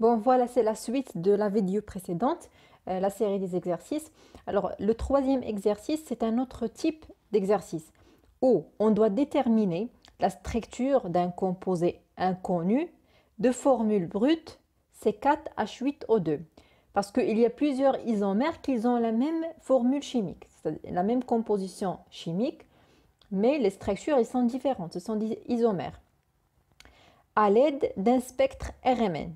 Bon, voilà, c'est la suite de la vidéo précédente, euh, la série des exercices. Alors, le troisième exercice, c'est un autre type d'exercice où on doit déterminer la structure d'un composé inconnu de formule brute C4H8O2. Parce qu'il y a plusieurs isomères qui ont la même formule chimique, la même composition chimique, mais les structures sont différentes, ce sont des isomères. À l'aide d'un spectre RMN,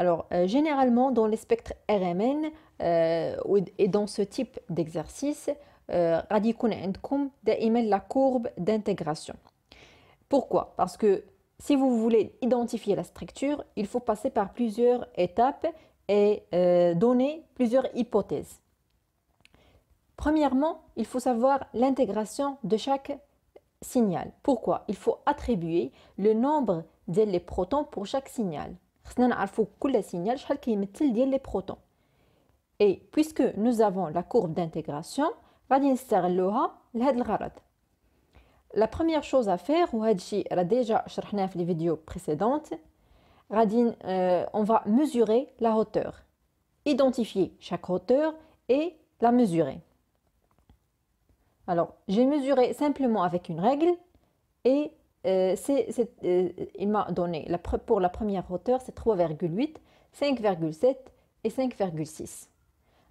alors, euh, généralement, dans les spectres RMN euh, et dans ce type d'exercice, radicune euh, et la courbe d'intégration. Pourquoi Parce que si vous voulez identifier la structure, il faut passer par plusieurs étapes et donner plusieurs hypothèses. Premièrement, il faut savoir l'intégration de chaque signal. Pourquoi Il faut attribuer le nombre des protons pour chaque signal. Nous avons tous les signaux qui sont les protons. Et puisque nous avons la courbe d'intégration, nous allons faire la première chose à faire, et c'est déjà fait dans les vidéos précédentes, euh، on va mesurer la hauteur, identifier chaque hauteur et la mesurer. Alors, j'ai mesuré simplement avec une règle et. Euh, euh, il m'a donné pour la première hauteur, c'est 3,8, 5,7 et 5,6.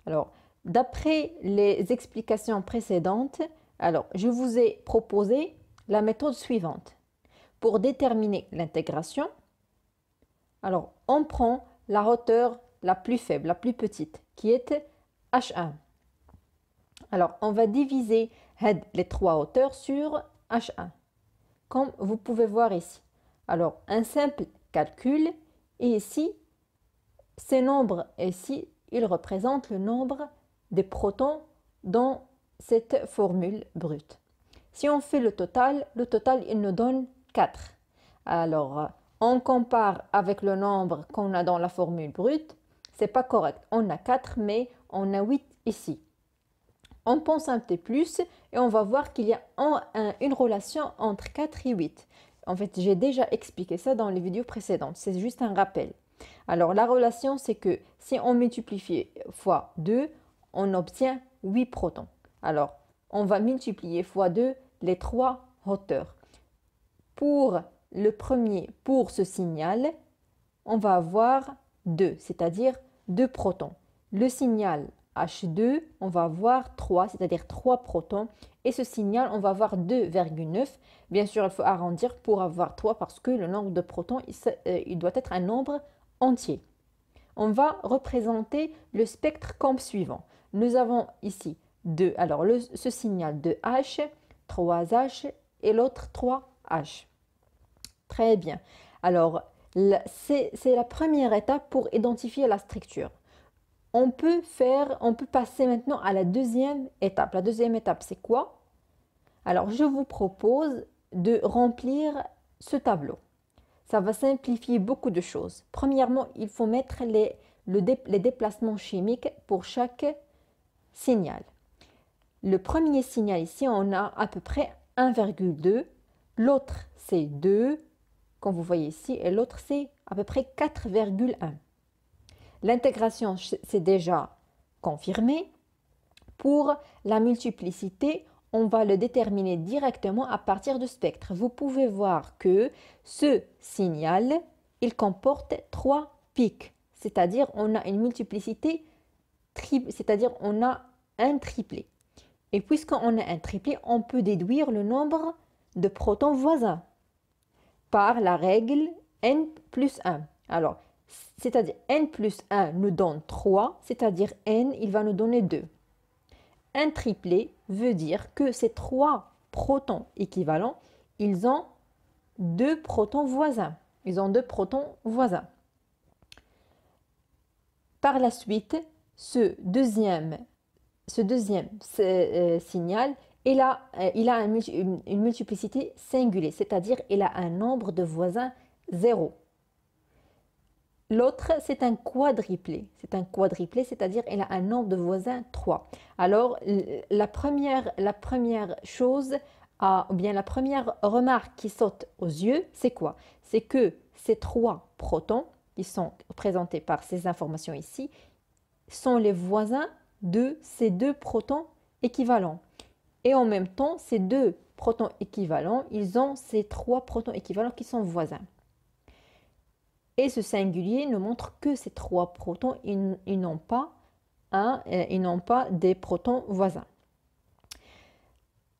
Alors, d'après les explications précédentes, alors, je vous ai proposé la méthode suivante. Pour déterminer l'intégration, alors on prend la hauteur la plus faible, la plus petite, qui est H1. Alors, on va diviser les trois hauteurs sur H1 comme vous pouvez voir ici. Alors, un simple calcul, et ici, ces nombres ici, ils représentent le nombre des protons dans cette formule brute. Si on fait le total, le total, il nous donne 4. Alors, on compare avec le nombre qu'on a dans la formule brute. C'est pas correct. On a 4, mais on a 8 ici. On pense un petit plus et on va voir qu'il y a une relation entre 4 et 8. En fait, j'ai déjà expliqué ça dans les vidéos précédentes. C'est juste un rappel. Alors, la relation, c'est que si on multiplie fois 2, on obtient 8 protons. Alors, on va multiplier fois 2 les trois hauteurs. Pour le premier, pour ce signal, on va avoir 2, c'est-à-dire 2 protons. Le signal H2, on va avoir 3, c'est-à-dire 3 protons. Et ce signal, on va avoir 2,9. Bien sûr, il faut arrondir pour avoir 3 parce que le nombre de protons, euh, il, doit être un nombre entier. On va représenter le spectre comme suivant. Nous avons ici 2, alors ce signal 2H, 3H et l'autre 3H. Très bien. Alors, c'est la première étape pour identifier la structure on peut faire, on peut passer maintenant à la deuxième étape. La deuxième étape, c'est quoi Alors, je vous propose de remplir ce tableau. Ça va simplifier beaucoup de choses. Premièrement, il faut mettre les, les déplacements chimiques pour chaque signal. Le premier signal ici, on a à peu près 1,2. L'autre, c'est 2, comme vous voyez ici, et l'autre, c'est à peu près 4,1. L'intégration, s'est déjà confirmée. Pour la multiplicité, on va le déterminer directement à partir du spectre. Vous pouvez voir que ce signal, il comporte trois pics, c'est-à-dire on a une multiplicité, c'est-à-dire on a un triplé. Et puisqu'on a un triplé, on peut déduire le nombre de protons voisins par la règle n plus 1. Alors, c'est-à-dire n plus 1 nous donne 3, c'est-à-dire n, il va nous donner 2. Un triplé veut dire que ces trois protons équivalents, ils ont deux protons voisins. Ils ont deux protons voisins. Par la suite, ce deuxième, euh, signal, il a, euh, une, multiplicité singulière, c'est-à-dire il a un nombre de voisins zéro. L'autre, c'est un quadriplé. C'est un quadruplé, c'est-à-dire qu'elle a un nombre de voisins 3. Alors, la première, chose, ou bien la première remarque qui saute aux yeux, c'est quoi C'est que ces trois protons, qui sont présentés par ces informations ici, sont les voisins de ces deux protons équivalents. Et en même temps, ces deux protons équivalents, ils ont ces trois protons équivalents qui sont voisins. Et ce singulier ne montre que ces trois protons, ils, n'ont pas, un, euh, n'ont pas des protons voisins.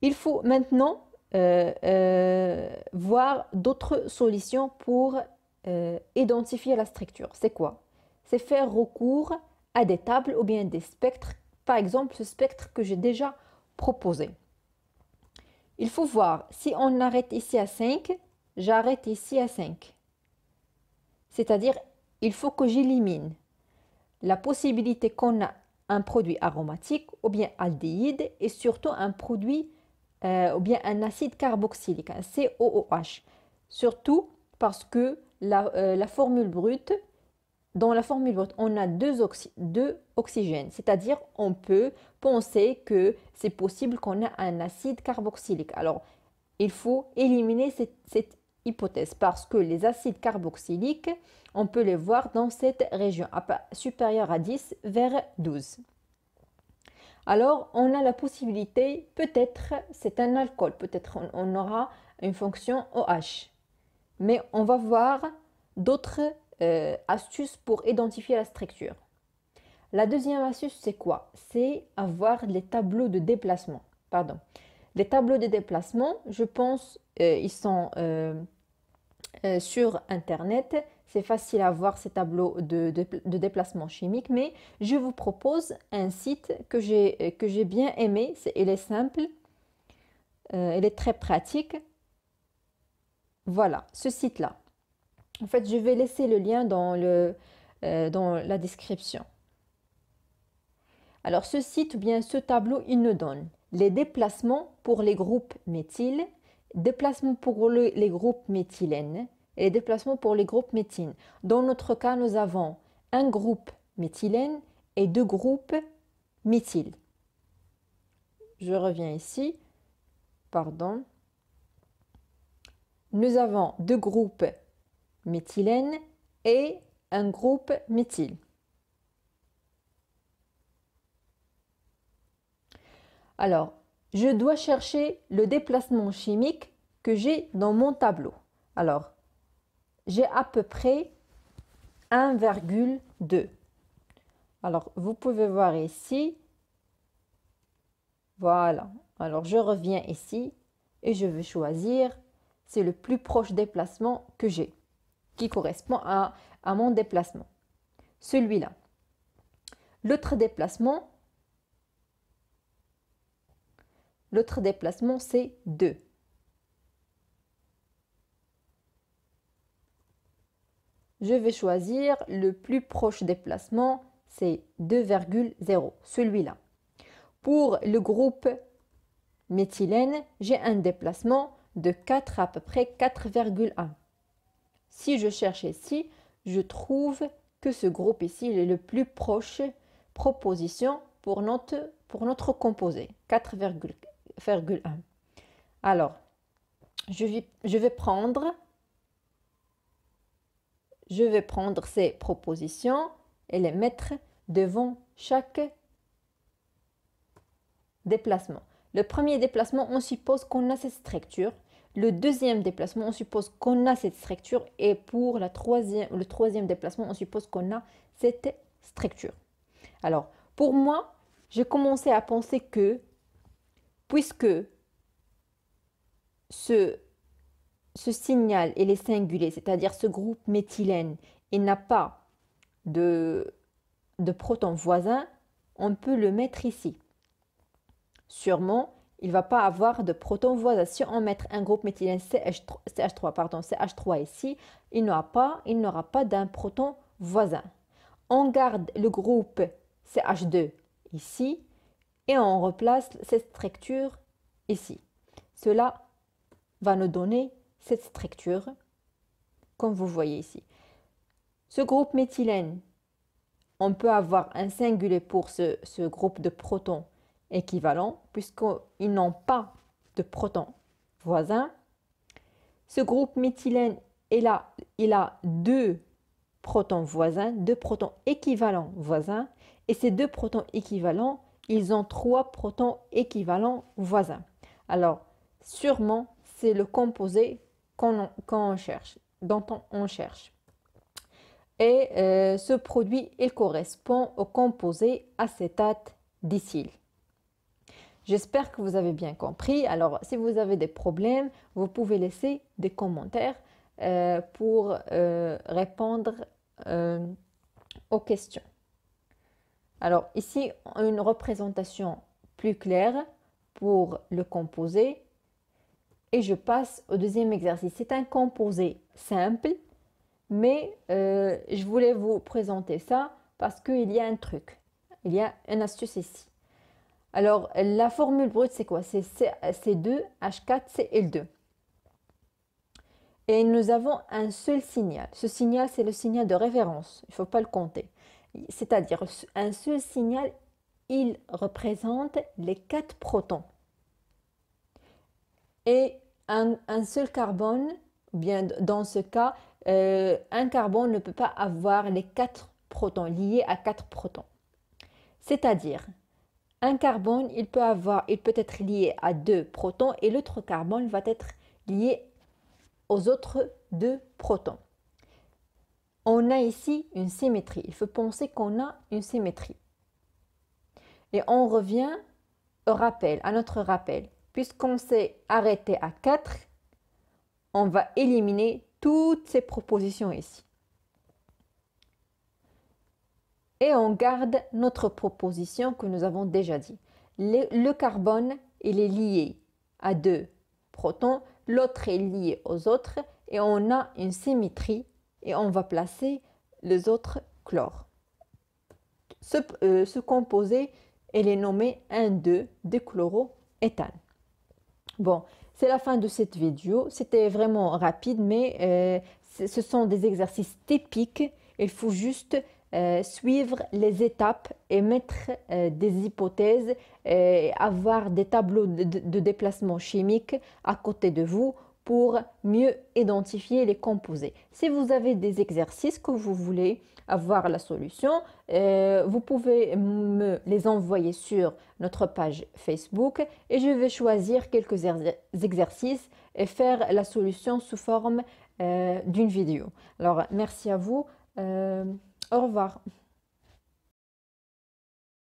Il faut maintenant euh, euh, voir d'autres solutions pour identifier la structure. C'est quoi C'est faire recours à des tables ou bien des spectres, par exemple ce spectre que j'ai déjà proposé. Il faut voir si on arrête ici à 5, j'arrête ici à 5. C'est-à-dire, il faut que j'élimine la possibilité qu'on a un produit aromatique ou bien aldéhyde et surtout un produit euh, ou bien un acide carboxylique, un COOH. Surtout parce que euh, la, formule brute, dans la formule brute, on a deux, oxygènes, c'est-à-dire on peut penser que c'est possible qu'on a un acide carboxylique. Alors, il faut éliminer cette, cette hypothèse parce que les acides carboxyliques, on peut les voir dans cette région supérieure à 10 vers 12. Alors, on a la possibilité, peut-être c'est un alcool, peut-être on, aura une fonction OH. Mais on va voir d'autres euh, astuces pour identifier la structure. La deuxième astuce, c'est quoi C'est avoir les tableaux de déplacement. Pardon. Les tableaux de déplacement, je pense, euh, ils sont euh, euh, sur Internet. C'est facile à voir ces tableaux de, de, de, déplacement chimique, mais je vous propose un site que j'ai bien aimé. il est simple, euh, il est très pratique. Voilà, ce site-là. En fait, je vais laisser le lien dans, euh, dans la description. Alors, ce site ou bien ce tableau, il nous donne les déplacements pour les groupes méthyl, déplacement pour les groupes méthylènes et les déplacements pour les groupes méthines. Dans notre cas, nous avons un groupe méthylène et deux groupes méthyl. Je reviens ici. Pardon. Nous avons deux groupes méthylène et un groupe méthyl. Alors, je dois chercher le déplacement chimique que j'ai dans mon tableau. Alors, j'ai à peu près 1,2. Alors, vous pouvez voir ici. Voilà. Alors, je reviens ici et je vais choisir. C'est le plus proche déplacement que j'ai, qui correspond à, à mon déplacement. Celui-là. L'autre déplacement, L'autre déplacement, c'est 2. Je vais choisir le plus proche déplacement, c'est 2,0, celui-là. Pour le groupe méthylène, j'ai un déplacement de 4 à peu près 4,1. Si je cherche ici, je trouve que ce groupe ici est le plus proche proposition pour notre, pour notre composé, 4,1. Alors, je vais, je vais prendre je vais prendre ces propositions et les mettre devant chaque déplacement. Le premier déplacement, on suppose qu'on a cette structure. Le deuxième déplacement, on suppose qu'on a cette structure. Et pour la troisième, le troisième déplacement, on suppose qu'on a cette structure. Alors, pour moi, j'ai commencé à penser que puisque ce, signal est singulier, c'est-à-dire ce groupe méthylène, il n'a pas de, proton voisin, on peut le mettre ici. Sûrement, il ne va pas avoir de proton voisin. Si on met un groupe méthylène CH3, CH3, pardon, CH3 ici, il pas, il n'aura pas d'un proton voisin. On garde le groupe CH2 ici et on replace cette structure ici. Cela va nous donner cette structure comme vous voyez ici. Ce groupe méthylène, on peut avoir un singulier pour ce, groupe de protons équivalents puisqu'ils n'ont pas de protons voisins. Ce groupe méthylène, là, il a deux protons voisins, deux protons équivalents voisins et ces deux protons équivalents ils ont trois protons équivalents voisins. Alors, sûrement, c'est le composé cherche, dont on, cherche. Et euh, ce produit, il correspond au composé acétate d'icile. J'espère que vous avez bien compris. Alors, si vous avez des problèmes, vous pouvez laisser des commentaires euh, pour euh, répondre aux questions. Alors ici, une représentation plus claire pour le composé. Et je passe au deuxième exercice. C'est un composé simple, mais euh, je voulais vous présenter ça parce qu'il y a un truc, il y a une astuce ici. Alors, la formule brute, c'est quoi C'est C2, H4, CL2. Et nous avons un seul signal. Ce signal, c'est le signal de référence. Il ne faut pas le compter c'est-à-dire un seul signal, il représente les quatre protons. Et un, seul carbone, bien dans ce cas, euh, un carbone ne peut pas avoir les quatre protons, liés à quatre protons. C'est-à-dire, un carbone, il peut, avoir, il peut être lié à deux protons et l'autre carbone va être lié aux autres deux protons on a ici une symétrie. Il faut penser qu'on a une symétrie. Et on revient au rappel, à notre rappel. Puisqu'on s'est arrêté à 4, on va éliminer toutes ces propositions ici. Et on garde notre proposition que nous avons déjà dit. Le, carbone, il est lié à deux protons, l'autre est lié aux autres et on a une symétrie et on va placer les autres chlores. Ce, euh, ce composé, il est nommé 12 dichloroéthane Bon, c'est la fin de cette vidéo. C'était vraiment rapide, mais euh, ce sont des exercices typiques. Il faut juste euh, suivre les étapes et mettre des hypothèses, et avoir des tableaux de, de, déplacement chimique à côté de vous pour mieux identifier les composés. Si vous avez des exercices que vous voulez avoir la solution, euh, vous pouvez me les envoyer sur notre page Facebook et je vais choisir quelques exercices et faire la solution sous forme euh, d'une vidéo. Alors, merci à vous. Euh, au revoir.